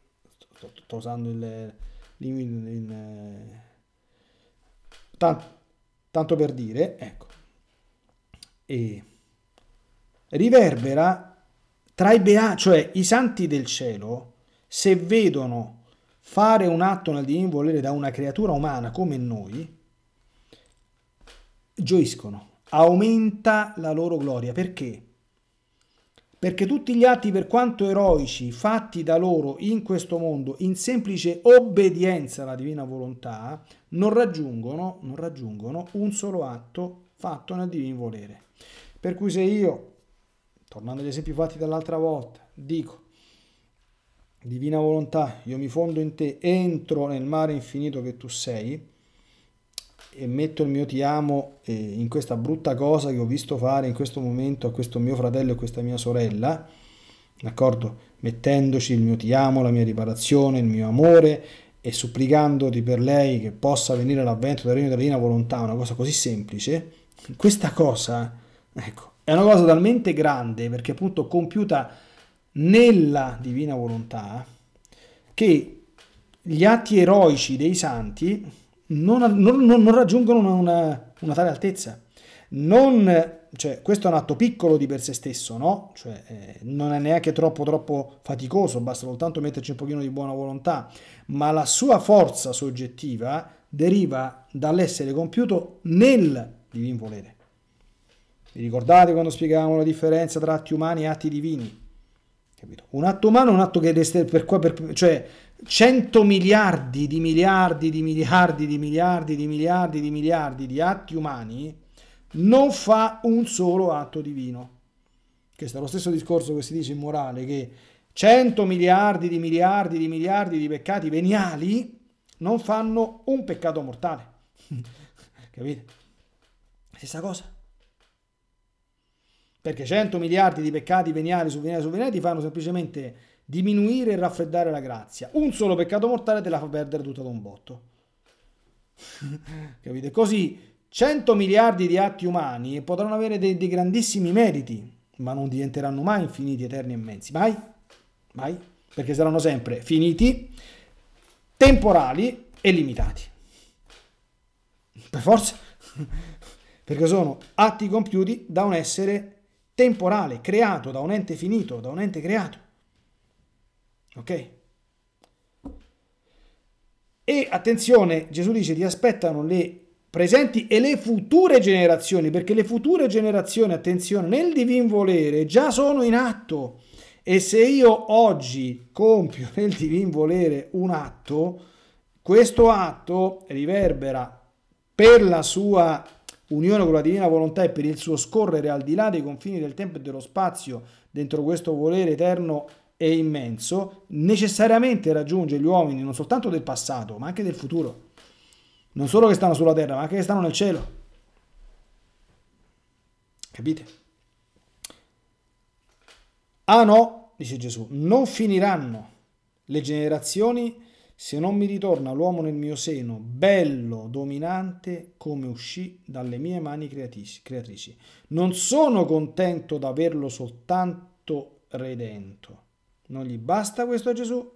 sto, sto usando il... il, il, il eh, tanto, Tanto per dire, ecco, e riverbera tra i beati, cioè i santi del cielo, se vedono fare un atto nel divino volere da una creatura umana come noi, gioiscono, aumenta la loro gloria. Perché? perché tutti gli atti, per quanto eroici, fatti da loro in questo mondo, in semplice obbedienza alla divina volontà, non raggiungono, non raggiungono un solo atto fatto nel divino volere. Per cui se io, tornando agli esempi fatti dall'altra volta, dico, divina volontà, io mi fondo in te, entro nel mare infinito che tu sei, e metto il mio ti amo eh, in questa brutta cosa che ho visto fare in questo momento a questo mio fratello e questa mia sorella, d'accordo? Mettendoci il mio ti amo, la mia riparazione, il mio amore e supplicandoti per lei che possa venire l'avvento del regno della divina volontà, una cosa così semplice, questa cosa, ecco, è una cosa talmente grande perché appunto compiuta nella divina volontà che gli atti eroici dei santi non, non, non raggiungono una, una, una, tale altezza. Non, cioè, questo è un atto piccolo di per se stesso, no? Cioè, eh, non è neanche troppo, troppo faticoso, basta soltanto metterci un pochino di buona volontà, ma la sua forza soggettiva deriva dall'essere compiuto nel divin volere. Vi ricordate quando spiegavamo la differenza tra atti umani e atti divini? Capito? Un atto umano è un atto che per, per, cioè, 100 miliardi di miliardi di miliardi di miliardi di miliardi di miliardi di atti umani, non fa un solo atto divino. Questo è lo stesso discorso che si dice in morale, che 100 miliardi di miliardi di miliardi di peccati veniali non fanno un peccato mortale. Capite? Stessa cosa. Perché 100 miliardi di peccati veniali su veniali su veniali fanno semplicemente diminuire e raffreddare la grazia. Un solo peccato mortale te la fa perdere tutta da un botto. <laughs> Capite? Così 100 miliardi di atti umani potranno avere dei, dei, grandissimi meriti, ma non diventeranno mai infiniti, eterni e immensi. Mai? Mai? Perché saranno sempre finiti, temporali e limitati. Per forza. <laughs> Perché sono atti compiuti da un essere temporale, creato da un ente finito, da un ente creato. Ok? E attenzione, Gesù dice ti aspettano le presenti e le future generazioni, perché le future generazioni, attenzione, nel divin volere già sono in atto. E se io oggi compio <laughs> nel divin volere un atto, questo atto riverbera per la sua unione con la divina volontà e per il suo scorrere al di là dei confini del tempo e dello spazio, dentro questo volere eterno e immenso, necessariamente raggiunge gli uomini non soltanto del passato, ma anche del futuro. Non solo che stanno sulla terra, ma anche che stanno nel cielo. Capite? Ah no, dice Gesù, non finiranno le generazioni se non mi ritorna l'uomo nel mio seno, bello, dominante, come uscì dalle mie mani creatrici. Non sono contento d'averlo soltanto redento non gli basta questo Gesù?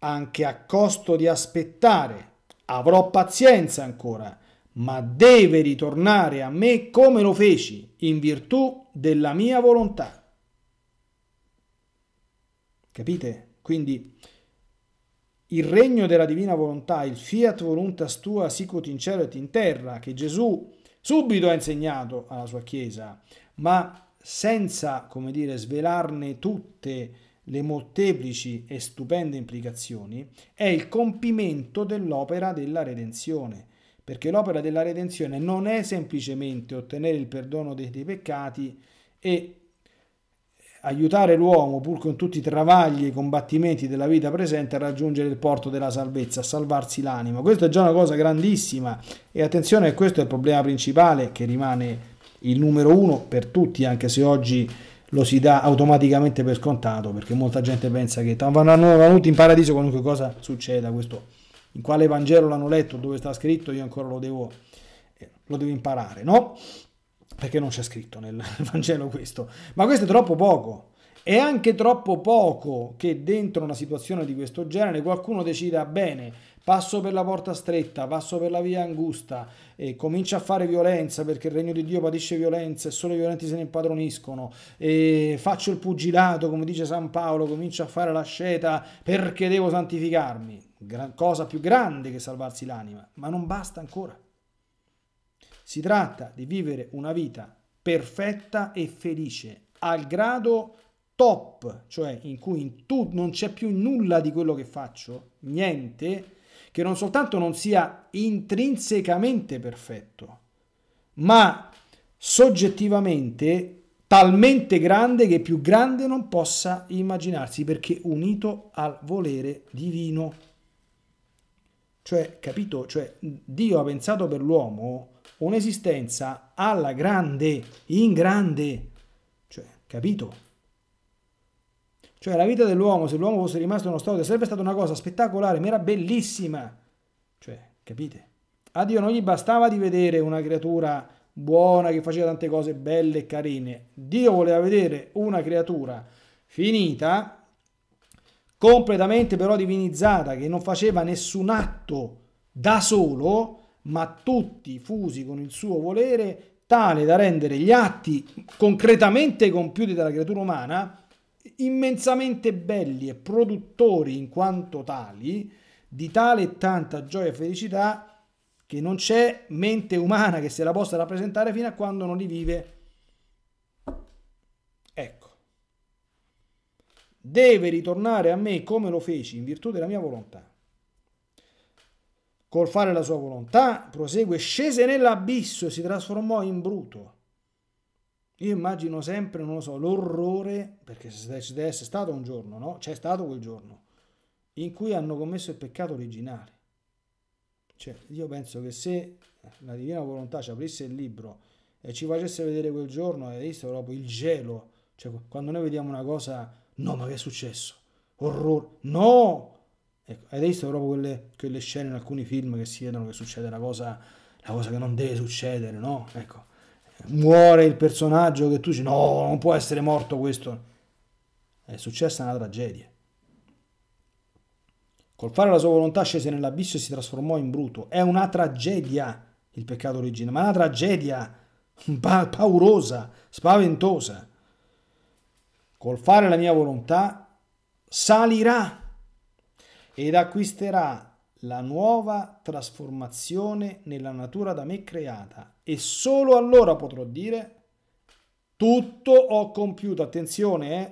Anche a costo di aspettare, avrò pazienza ancora, ma deve ritornare a me come lo feci, in virtù della mia volontà. Capite? Quindi il regno della divina volontà, il fiat voluntas tua sicut in cielo et in terra, che Gesù subito ha insegnato alla sua Chiesa, ma senza, come dire, svelarne tutte le molteplici e stupende implicazioni, è il compimento dell'opera della redenzione, perché l'opera della redenzione non è semplicemente ottenere il perdono dei, dei peccati e aiutare l'uomo, pur con tutti i travagli e i combattimenti della vita presente, a raggiungere il porto della salvezza, a salvarsi l'anima. Questa è già una cosa grandissima e attenzione, questo è il problema principale che rimane il numero uno per tutti, anche se oggi lo si dà automaticamente per scontato, perché molta gente pensa che ah, vanno venuti in paradiso qualunque cosa succeda, questo in quale Vangelo l'hanno letto, dove sta scritto, io ancora lo devo, eh, lo devo imparare, no? Perché non c'è scritto <laughs> nel Vangelo questo, ma questo è troppo poco. È anche troppo poco che dentro una situazione di questo genere qualcuno decida bene, passo per la porta stretta, passo per la via angusta, e comincio a fare violenza perché il regno di Dio patisce violenza e solo i violenti se ne impadroniscono, eh, faccio il pugilato come dice San Paolo, comincio a fare la sceta perché devo santificarmi, Gran cosa più grande che salvarsi l'anima, ma non basta ancora. Si tratta di vivere una vita perfetta e felice al grado top, cioè in cui in tu non c'è più nulla di quello che faccio, niente, che non soltanto non sia intrinsecamente perfetto, ma soggettivamente talmente grande che più grande non possa immaginarsi, perché unito al volere divino. Cioè, capito? Cioè, Dio ha pensato per l'uomo un'esistenza alla grande, in grande. Cioè, capito? Cioè la vita dell'uomo, se l'uomo fosse rimasto in uno stato, sarebbe stata una cosa spettacolare, bellissima. Cioè, capite? A Dio non gli bastava di vedere una creatura buona che faceva tante cose belle e carine. Dio voleva vedere una creatura finita, completamente però divinizzata, che non faceva nessun atto da solo, ma tutti fusi con il suo volere, tale da rendere gli atti concretamente compiuti dalla creatura umana immensamente belli e produttori in quanto tali, di tale e tanta gioia e felicità, che non c'è mente umana che se la possa rappresentare fino a quando non li vive. Ecco. Deve ritornare a me come lo feci, in virtù della mia volontà. Col fare la sua volontà, prosegue, scese nell'abisso e si trasformò in bruto io immagino sempre, non lo so, l'orrore, perché ci deve essere stato un giorno, no? C'è stato quel giorno, in cui hanno commesso il peccato originale. Cioè, io penso che se la Divina Volontà ci aprisse il libro e ci facesse vedere quel giorno, hai visto proprio il gelo, cioè quando noi vediamo una cosa, no, ma che è successo? Orrore, no! Ecco, hai visto proprio quelle, quelle, scene in alcuni film che si vedono che succede una cosa, la cosa che non deve succedere, no? Ecco, muore il personaggio che tu dici no, non può essere morto questo. È successa una tragedia. Col fare la sua volontà scese nell'abisso e si trasformò in bruto. È una tragedia il peccato origine, ma una tragedia pa- paurosa, spaventosa. Col fare la mia volontà salirà ed acquisterà la nuova trasformazione nella natura da me creata e solo allora potrò dire tutto ho compiuto. Attenzione,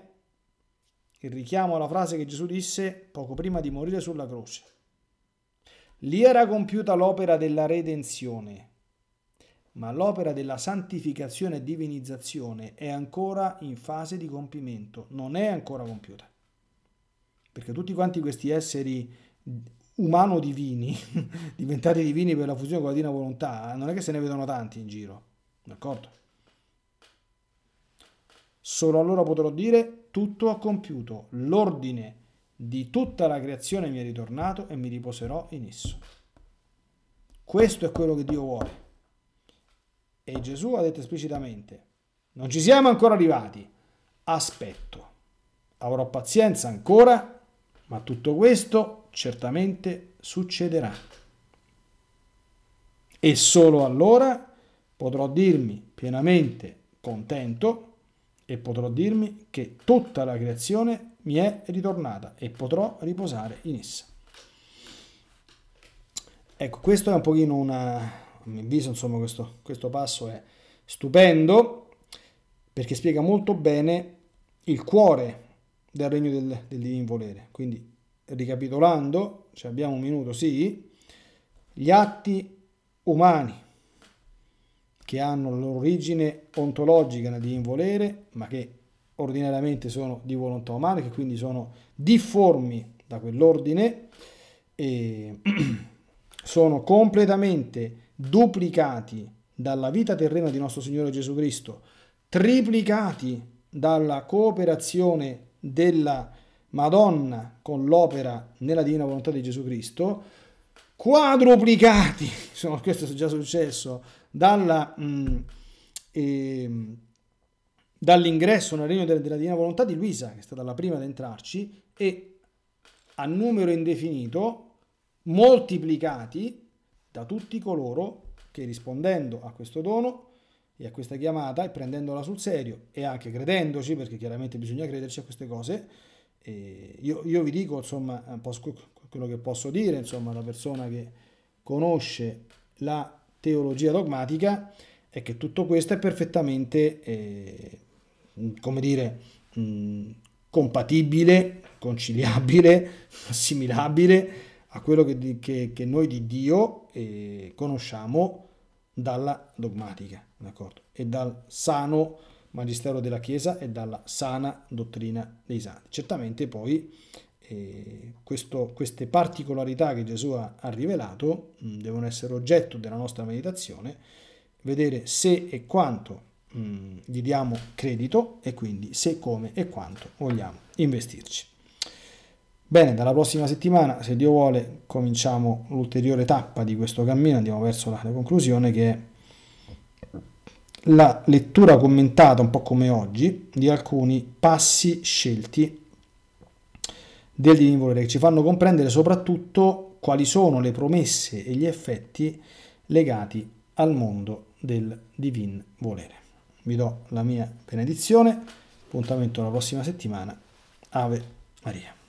eh? il richiamo alla frase che Gesù disse poco prima di morire sulla croce. Lì era compiuta l'opera della redenzione, ma l'opera della santificazione e divinizzazione è ancora in fase di compimento, non è ancora compiuta. Perché tutti quanti questi esseri umano-divini, <laughs> diventati divini per la fusione con la divina Volontà, eh, non è che se ne vedono tanti in giro, d'accordo? Solo allora potrò dire tutto ho compiuto, l'ordine di tutta la creazione mi è ritornato e mi riposerò in esso. Questo è quello che Dio vuole. E Gesù ha detto esplicitamente, non ci siamo ancora arrivati, aspetto, avrò pazienza ancora, ma tutto questo certamente succederà. E solo allora potrò dirmi pienamente contento e potrò dirmi che tutta la creazione mi è ritornata e potrò riposare in essa. Ecco, questo è un pochino una, a mio avviso, insomma, questo, questo passo è stupendo perché spiega molto bene il cuore del regno del, del divin volere. Quindi ricapitolando, cioè abbiamo un minuto, sì, gli atti umani che hanno l'origine ontologica di involere, ma che ordinariamente sono di volontà umana, che quindi sono difformi da quell'ordine, e <clears throat> sono completamente duplicati dalla vita terrena di nostro Signore Gesù Cristo, triplicati dalla cooperazione della Madonna con l'opera nella divina volontà di Gesù Cristo, quadruplicati, <laughs> questo è già successo, dalla, mm, eh, dall'ingresso nel regno della, della divina volontà di Luisa, che è stata la prima ad entrarci, e a numero indefinito, moltiplicati da tutti coloro che rispondendo a questo dono e a questa chiamata e prendendola sul serio e anche credendoci, perché chiaramente bisogna crederci a queste cose, io, io, vi dico insomma un po' quello che posso dire, insomma la persona che conosce la teologia dogmatica è che tutto questo è perfettamente, eh, come dire, mh, compatibile, conciliabile, <laughs> assimilabile a quello che, che, che noi di Dio eh, conosciamo dalla dogmatica, d'accordo? E dal sano Magistero della Chiesa e dalla sana dottrina dei Santi. Certamente poi eh, questo, queste particolarità che Gesù ha, ha rivelato mh, mm, devono essere oggetto della nostra meditazione, vedere se e quanto mh, mm, gli diamo credito e quindi se, come e quanto vogliamo investirci. Bene, dalla prossima settimana, se Dio vuole, cominciamo l'ulteriore tappa di questo cammino, andiamo verso la conclusione che è la lettura commentata, un po' come oggi, di alcuni passi scelti del divino volere, che ci fanno comprendere soprattutto quali sono le promesse e gli effetti legati al mondo del divin volere. Vi do la mia benedizione, appuntamento alla prossima settimana. Ave Maria.